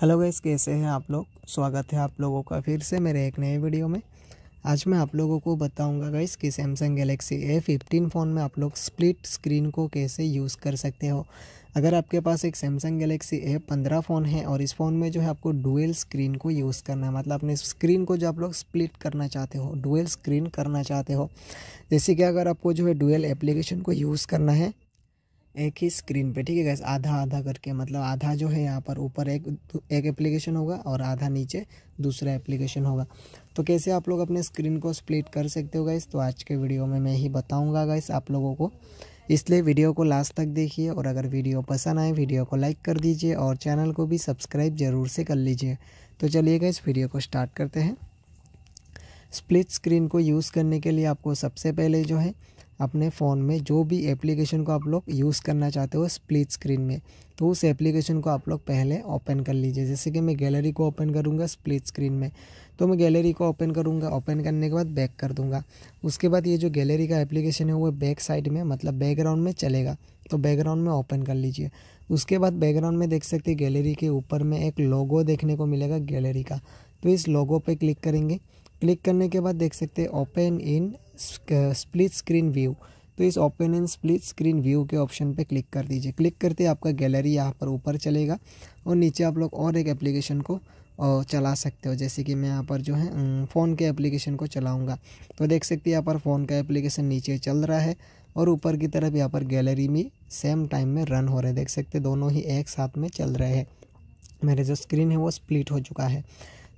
hello guys कैसे हैं आप लोग स्वागत है आप लोगों का फिर से मेरे एक नए वीडियो में आज मैं आप लोगों को बताऊंगा गैस कि Samsung Galaxy A fifteen phone में आप लोग स्प्लिट स्क्रीन को कैसे यूज़ कर सकते हो अगर आपके पास एक सैमसंग गैलेक्सी ए पंद्रह फ़ोन है और इस फ़ोन में जो है आपको डुअल स्क्रीन को यूज़ करना है मतलब अपने स्क्रीन को जो आप लोग स्प्लिट करना चाहते हो डुअल स्क्रीन करना चाहते हो जैसे कि अगर आपको जो है डुअल एप्लीकेशन को यूज़ करना है एक ही स्क्रीन पे ठीक है गैस आधा आधा करके मतलब आधा जो है यहाँ पर ऊपर एक एक एप्लीकेशन होगा और आधा नीचे दूसरा एप्लीकेशन होगा तो कैसे आप लोग अपने स्क्रीन को स्प्लिट कर सकते हो गैस तो आज के वीडियो में मैं ही बताऊँगा गैस आप लोगों को इसलिए वीडियो को लास्ट तक देखिए और अगर वीडियो पसंद आए वीडियो को लाइक कर दीजिए और चैनल को भी सब्सक्राइब ज़रूर से कर लीजिए तो चलिए गए वीडियो को स्टार्ट करते हैं स्प्लिट स्क्रीन को यूज़ करने के लिए आपको सबसे पहले जो है अपने फ़ोन में जो भी एप्लीकेशन को आप लोग यूज़ करना चाहते हो स्प्लिट स्क्रीन में तो उस एप्लीकेशन को आप लोग पहले ओपन कर लीजिए जैसे कि मैं गैलरी को ओपन करूँगा स्प्लिट स्क्रीन में तो मैं गैलरी को ओपन करूँगा ओपन करने के बाद बैक कर दूँगा उसके बाद ये जो गैलरी का एप्लीकेशन है वो बैक साइड में मतलब बैकग्राउंड में चलेगा तो बैकग्राउंड में ओपन कर लीजिए उसके बाद बैकग्राउंड में देख सकते गैलरी के ऊपर में एक लोगो देखने को मिलेगा गैलरी का तो इस लोगो पर क्लिक करेंगे क्लिक करने के बाद देख सकते हैं open in split screen view तो इस open in split screen view के ऑप्शन पे क्लिक कर दीजिए क्लिक करते आपका गैलरी यहाँ पर ऊपर चलेगा और नीचे आप लोग और एक एप्लीकेशन को चला सकते हो जैसे कि मैं यहाँ पर जो है फ़ोन के एप्लीकेशन को चलाऊँगा तो देख सकते यहाँ पर फ़ोन का एप्लीकेशन नीचे चल रहा है और ऊपर की तरफ यहाँ पर गैलरी में सेम टाइम में रन हो रहे देख सकते दोनों ही एक साथ में चल रहे हैं मेरे जो स्क्रीन है वो स्प्लिट हो चुका है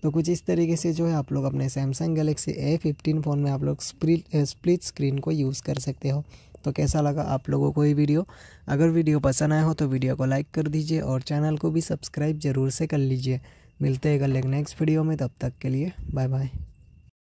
तो कुछ इस तरीके से जो है आप लोग अपने Samsung Galaxy A fifteen phone में आप लोग स्प्लिट स्क्रीन को यूज़ कर सकते हो तो कैसा लगा आप लोगों को ये वीडियो अगर वीडियो पसंद आया हो तो वीडियो को लाइक कर दीजिए और चैनल को भी सब्सक्राइब ज़रूर से कर लीजिए मिलते हैं कल नेक्स्ट वीडियो में तब तक के लिए बाय बाय